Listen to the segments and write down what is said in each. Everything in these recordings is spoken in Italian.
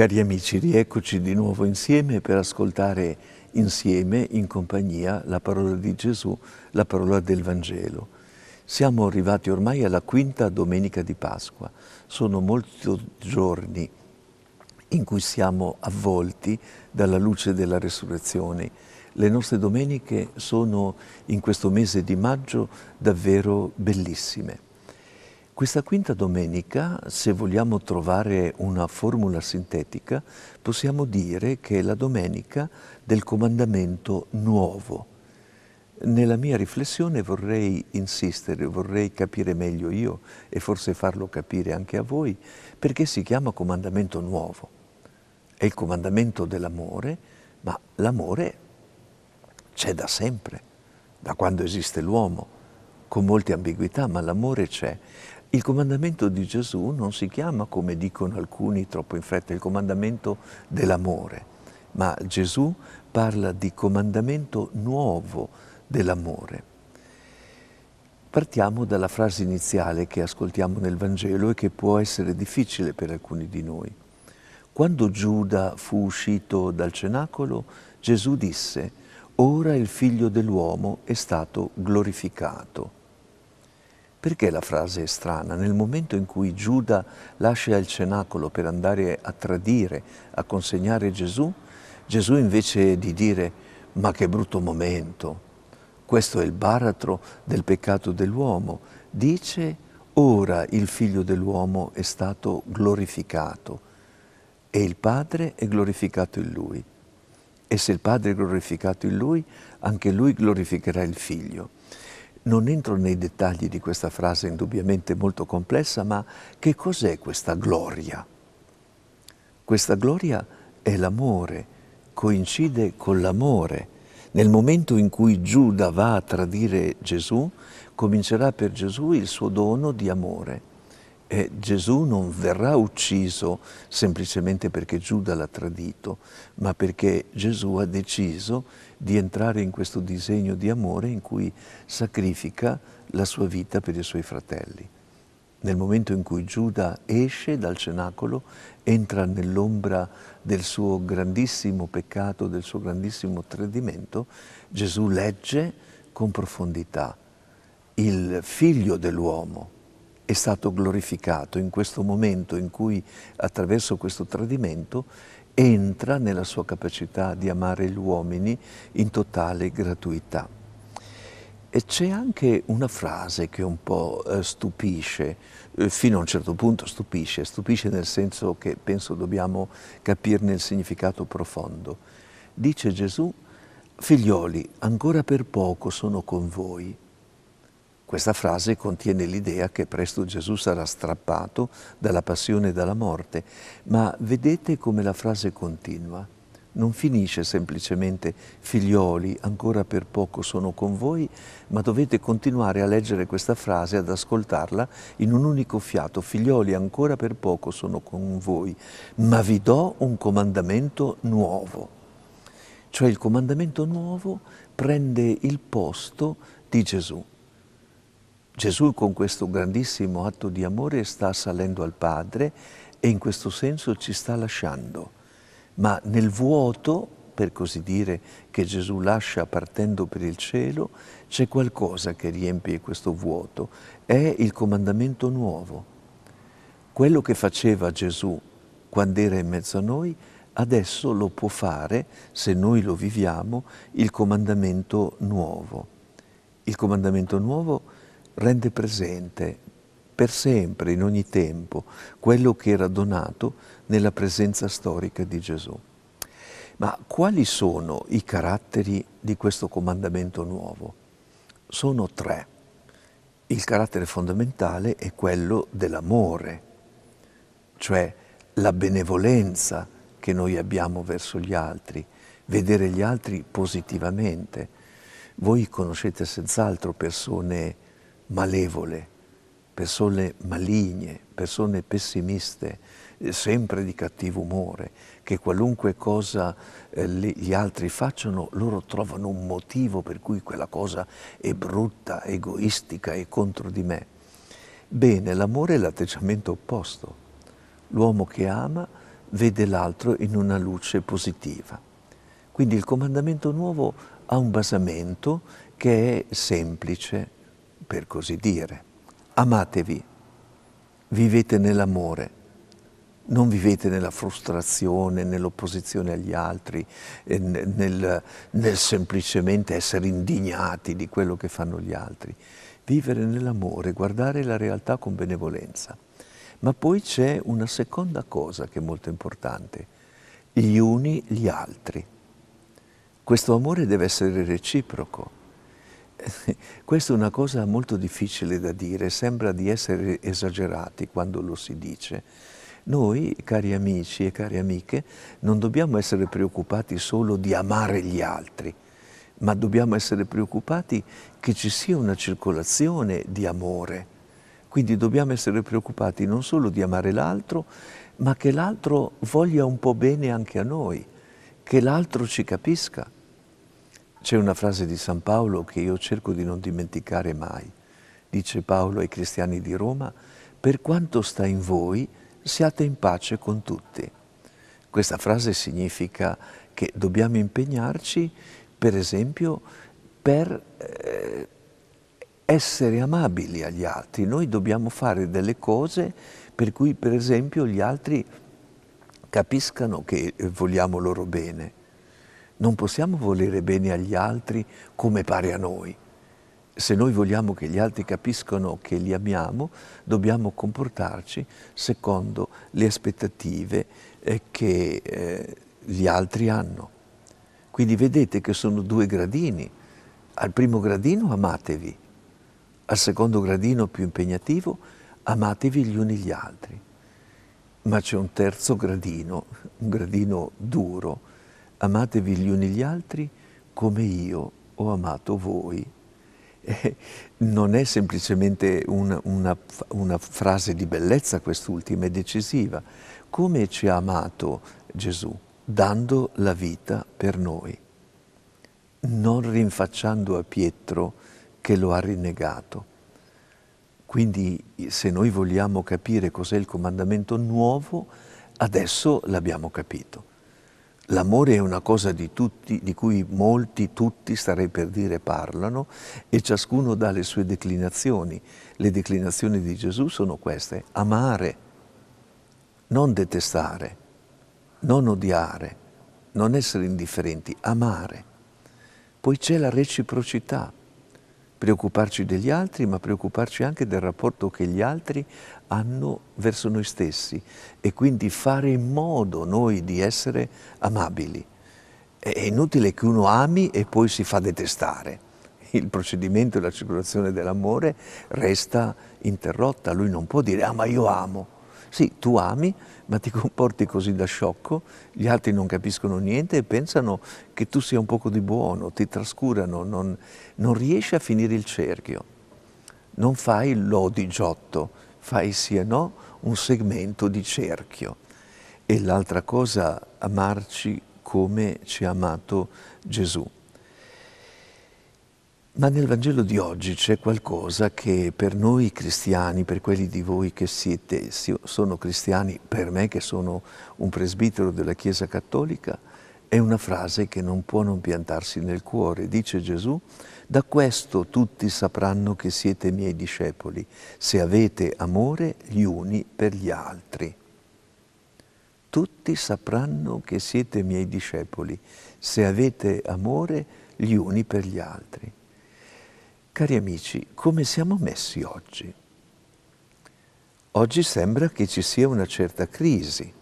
Cari amici, rieccoci di nuovo insieme per ascoltare insieme, in compagnia, la parola di Gesù, la parola del Vangelo. Siamo arrivati ormai alla quinta domenica di Pasqua. Sono molti giorni in cui siamo avvolti dalla luce della resurrezione. Le nostre domeniche sono in questo mese di maggio davvero bellissime. Questa quinta domenica, se vogliamo trovare una formula sintetica, possiamo dire che è la domenica del comandamento nuovo. Nella mia riflessione vorrei insistere, vorrei capire meglio io e forse farlo capire anche a voi, perché si chiama comandamento nuovo. È il comandamento dell'amore, ma l'amore c'è da sempre, da quando esiste l'uomo, con molte ambiguità, ma l'amore c'è. Il comandamento di Gesù non si chiama, come dicono alcuni troppo in fretta, il comandamento dell'amore, ma Gesù parla di comandamento nuovo dell'amore. Partiamo dalla frase iniziale che ascoltiamo nel Vangelo e che può essere difficile per alcuni di noi. Quando Giuda fu uscito dal cenacolo, Gesù disse, ora il figlio dell'uomo è stato glorificato. Perché la frase è strana? Nel momento in cui Giuda lascia il cenacolo per andare a tradire, a consegnare Gesù, Gesù invece di dire ma che brutto momento, questo è il baratro del peccato dell'uomo, dice ora il figlio dell'uomo è stato glorificato e il Padre è glorificato in lui. E se il Padre è glorificato in lui, anche lui glorificherà il figlio. Non entro nei dettagli di questa frase indubbiamente molto complessa, ma che cos'è questa gloria? Questa gloria è l'amore, coincide con l'amore. Nel momento in cui Giuda va a tradire Gesù, comincerà per Gesù il suo dono di amore eh, Gesù non verrà ucciso semplicemente perché Giuda l'ha tradito, ma perché Gesù ha deciso di entrare in questo disegno di amore in cui sacrifica la sua vita per i suoi fratelli. Nel momento in cui Giuda esce dal cenacolo, entra nell'ombra del suo grandissimo peccato, del suo grandissimo tradimento, Gesù legge con profondità il figlio dell'uomo, è stato glorificato in questo momento in cui attraverso questo tradimento entra nella sua capacità di amare gli uomini in totale gratuità. E c'è anche una frase che un po' eh, stupisce, eh, fino a un certo punto stupisce, stupisce nel senso che penso dobbiamo capirne il significato profondo. Dice Gesù, figlioli, ancora per poco sono con voi, questa frase contiene l'idea che presto Gesù sarà strappato dalla passione e dalla morte, ma vedete come la frase continua. Non finisce semplicemente figlioli, ancora per poco sono con voi, ma dovete continuare a leggere questa frase, ad ascoltarla in un unico fiato. Figlioli, ancora per poco sono con voi, ma vi do un comandamento nuovo. Cioè il comandamento nuovo prende il posto di Gesù. Gesù con questo grandissimo atto di amore sta salendo al Padre e in questo senso ci sta lasciando, ma nel vuoto, per così dire, che Gesù lascia partendo per il cielo, c'è qualcosa che riempie questo vuoto, è il comandamento nuovo. Quello che faceva Gesù quando era in mezzo a noi, adesso lo può fare, se noi lo viviamo, il comandamento nuovo. Il comandamento nuovo è rende presente per sempre, in ogni tempo, quello che era donato nella presenza storica di Gesù. Ma quali sono i caratteri di questo comandamento nuovo? Sono tre. Il carattere fondamentale è quello dell'amore, cioè la benevolenza che noi abbiamo verso gli altri, vedere gli altri positivamente. Voi conoscete senz'altro persone malevole, persone maligne, persone pessimiste, sempre di cattivo umore, che qualunque cosa eh, gli altri facciano, loro trovano un motivo per cui quella cosa è brutta, egoistica, è contro di me. Bene, l'amore è l'atteggiamento opposto. L'uomo che ama vede l'altro in una luce positiva. Quindi il comandamento nuovo ha un basamento che è semplice, per così dire. Amatevi, vivete nell'amore, non vivete nella frustrazione, nell'opposizione agli altri, eh, nel, nel semplicemente essere indignati di quello che fanno gli altri. Vivere nell'amore, guardare la realtà con benevolenza. Ma poi c'è una seconda cosa che è molto importante, gli uni gli altri. Questo amore deve essere reciproco Questa è una cosa molto difficile da dire, sembra di essere esagerati quando lo si dice. Noi, cari amici e cari amiche, non dobbiamo essere preoccupati solo di amare gli altri, ma dobbiamo essere preoccupati che ci sia una circolazione di amore. Quindi dobbiamo essere preoccupati non solo di amare l'altro, ma che l'altro voglia un po' bene anche a noi, che l'altro ci capisca. C'è una frase di San Paolo che io cerco di non dimenticare mai. Dice Paolo ai cristiani di Roma, per quanto sta in voi, siate in pace con tutti. Questa frase significa che dobbiamo impegnarci, per esempio, per eh, essere amabili agli altri. Noi dobbiamo fare delle cose per cui, per esempio, gli altri capiscano che eh, vogliamo loro bene non possiamo volere bene agli altri come pare a noi. Se noi vogliamo che gli altri capiscano che li amiamo, dobbiamo comportarci secondo le aspettative eh, che eh, gli altri hanno. Quindi vedete che sono due gradini. Al primo gradino amatevi, al secondo gradino più impegnativo amatevi gli uni gli altri. Ma c'è un terzo gradino, un gradino duro, amatevi gli uni gli altri come io ho amato voi. Eh, non è semplicemente una, una, una frase di bellezza quest'ultima, è decisiva. Come ci ha amato Gesù? Dando la vita per noi, non rinfacciando a Pietro che lo ha rinnegato. Quindi se noi vogliamo capire cos'è il comandamento nuovo, adesso l'abbiamo capito. L'amore è una cosa di, tutti, di cui molti, tutti, starei per dire, parlano e ciascuno dà le sue declinazioni. Le declinazioni di Gesù sono queste, amare, non detestare, non odiare, non essere indifferenti, amare. Poi c'è la reciprocità preoccuparci degli altri, ma preoccuparci anche del rapporto che gli altri hanno verso noi stessi e quindi fare in modo noi di essere amabili. È inutile che uno ami e poi si fa detestare. Il procedimento e la circolazione dell'amore resta interrotta, lui non può dire ah ma io amo, sì, tu ami, ma ti comporti così da sciocco, gli altri non capiscono niente e pensano che tu sia un poco di buono, ti trascurano, non, non riesci a finire il cerchio. Non fai giotto, fai sì e no un segmento di cerchio. E l'altra cosa, amarci come ci ha amato Gesù. Ma nel Vangelo di oggi c'è qualcosa che per noi cristiani, per quelli di voi che siete, sono cristiani, per me che sono un presbitero della Chiesa Cattolica, è una frase che non può non piantarsi nel cuore. Dice Gesù, da questo tutti sapranno che siete miei discepoli, se avete amore gli uni per gli altri. Tutti sapranno che siete miei discepoli, se avete amore gli uni per gli altri. Cari amici, come siamo messi oggi? Oggi sembra che ci sia una certa crisi.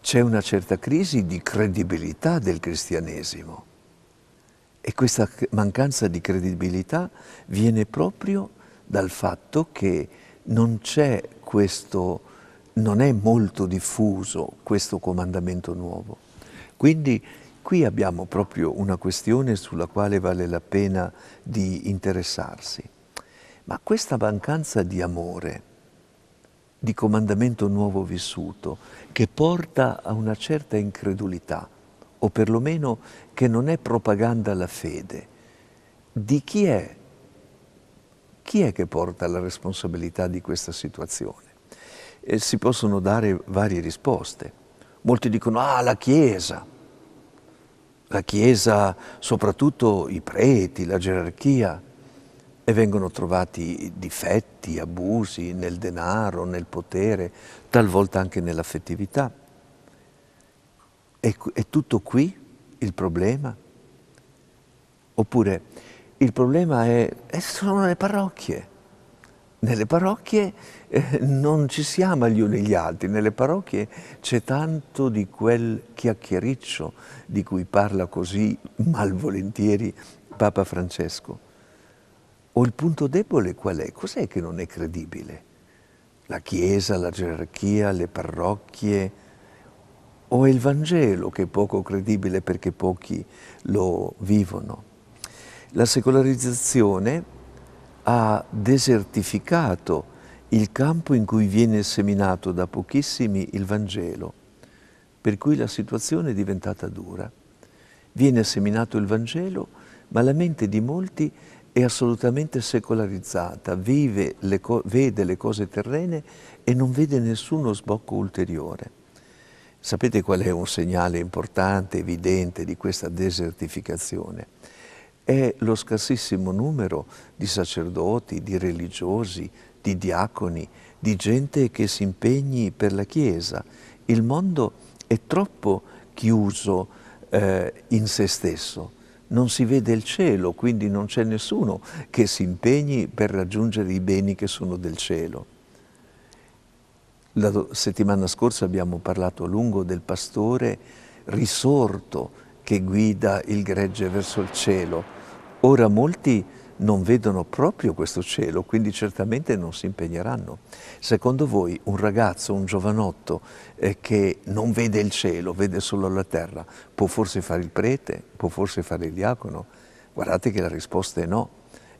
C'è una certa crisi di credibilità del cristianesimo e questa mancanza di credibilità viene proprio dal fatto che non c'è questo, non è molto diffuso questo comandamento nuovo. Quindi Qui abbiamo proprio una questione sulla quale vale la pena di interessarsi. Ma questa mancanza di amore, di comandamento nuovo vissuto, che porta a una certa incredulità, o perlomeno che non è propaganda alla fede, di chi è? Chi è che porta la responsabilità di questa situazione? E si possono dare varie risposte. Molti dicono, ah, la Chiesa, la Chiesa, soprattutto i preti, la gerarchia, e vengono trovati difetti, abusi nel denaro, nel potere, talvolta anche nell'affettività. È, tutto qui il problema? Oppure il problema è, eh, sono le parrocchie nelle parrocchie eh, non ci si ama gli uni gli altri, nelle parrocchie c'è tanto di quel chiacchiericcio di cui parla così malvolentieri Papa Francesco. O il punto debole qual è? Cos'è che non è credibile? La Chiesa, la gerarchia, le parrocchie? O è il Vangelo che è poco credibile perché pochi lo vivono? La secolarizzazione ha desertificato il campo in cui viene seminato da pochissimi il Vangelo, per cui la situazione è diventata dura. Viene seminato il Vangelo, ma la mente di molti è assolutamente secolarizzata, le vede le cose terrene e non vede nessuno sbocco ulteriore. Sapete qual è un segnale importante, evidente di questa desertificazione? è lo scarsissimo numero di sacerdoti, di religiosi, di diaconi, di gente che si impegni per la Chiesa. Il mondo è troppo chiuso eh, in se stesso, non si vede il cielo, quindi non c'è nessuno che si impegni per raggiungere i beni che sono del cielo. La settimana scorsa abbiamo parlato a lungo del pastore risorto che guida il gregge verso il cielo Ora molti non vedono proprio questo cielo, quindi certamente non si impegneranno. Secondo voi un ragazzo, un giovanotto eh, che non vede il cielo, vede solo la terra, può forse fare il prete, può forse fare il diacono? Guardate che la risposta è no.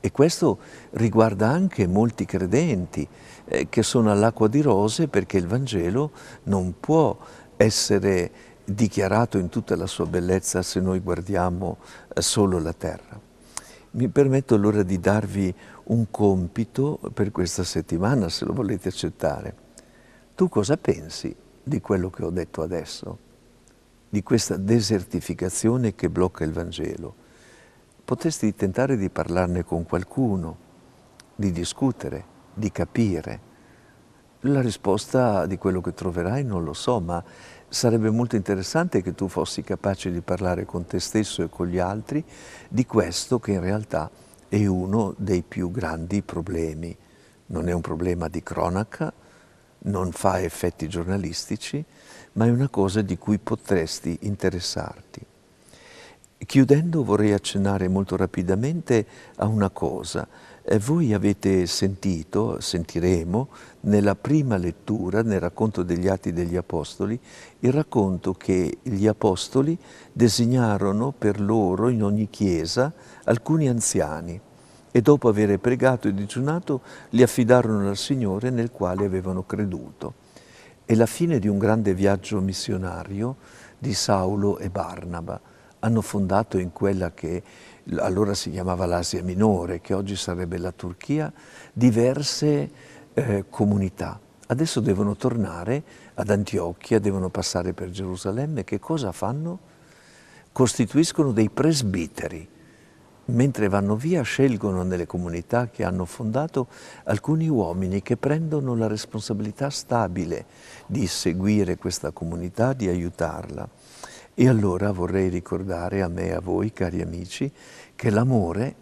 E questo riguarda anche molti credenti eh, che sono all'acqua di rose perché il Vangelo non può essere dichiarato in tutta la sua bellezza se noi guardiamo eh, solo la terra. Mi permetto allora di darvi un compito per questa settimana, se lo volete accettare. Tu cosa pensi di quello che ho detto adesso? Di questa desertificazione che blocca il Vangelo? Potresti tentare di parlarne con qualcuno, di discutere, di capire la risposta di quello che troverai non lo so, ma sarebbe molto interessante che tu fossi capace di parlare con te stesso e con gli altri di questo che in realtà è uno dei più grandi problemi. Non è un problema di cronaca, non fa effetti giornalistici, ma è una cosa di cui potresti interessarti. Chiudendo vorrei accennare molto rapidamente a una cosa voi avete sentito, sentiremo, nella prima lettura, nel racconto degli Atti degli Apostoli, il racconto che gli Apostoli designarono per loro in ogni chiesa alcuni anziani e dopo aver pregato e digiunato li affidarono al Signore nel quale avevano creduto. È la fine di un grande viaggio missionario di Saulo e Barnaba. Hanno fondato in quella che è allora si chiamava l'Asia Minore, che oggi sarebbe la Turchia, diverse eh, comunità. Adesso devono tornare ad Antiochia, devono passare per Gerusalemme, che cosa fanno? Costituiscono dei presbiteri. Mentre vanno via scelgono nelle comunità che hanno fondato alcuni uomini che prendono la responsabilità stabile di seguire questa comunità, di aiutarla. E allora vorrei ricordare a me e a voi, cari amici, che l'amore,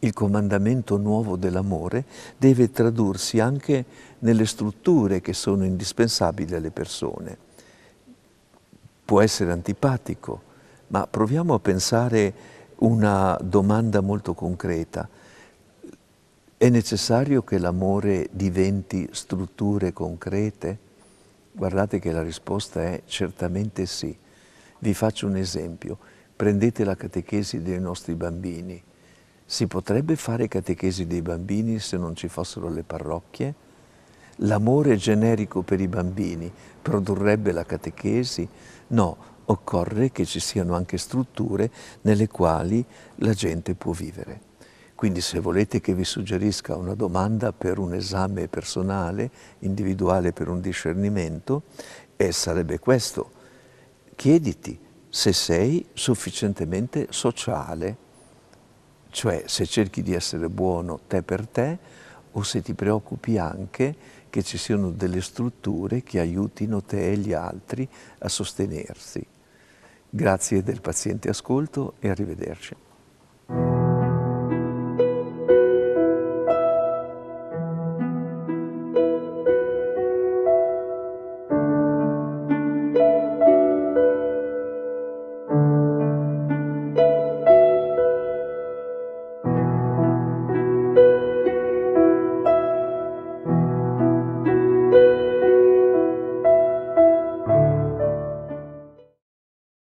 il comandamento nuovo dell'amore, deve tradursi anche nelle strutture che sono indispensabili alle persone. Può essere antipatico, ma proviamo a pensare una domanda molto concreta. È necessario che l'amore diventi strutture concrete? Guardate che la risposta è certamente sì. Vi faccio un esempio, prendete la catechesi dei nostri bambini. Si potrebbe fare catechesi dei bambini se non ci fossero le parrocchie? L'amore generico per i bambini produrrebbe la catechesi? No, occorre che ci siano anche strutture nelle quali la gente può vivere. Quindi se volete che vi suggerisca una domanda per un esame personale, individuale per un discernimento, eh, sarebbe questo chiediti se sei sufficientemente sociale, cioè se cerchi di essere buono te per te o se ti preoccupi anche che ci siano delle strutture che aiutino te e gli altri a sostenersi. Grazie del paziente ascolto e arrivederci.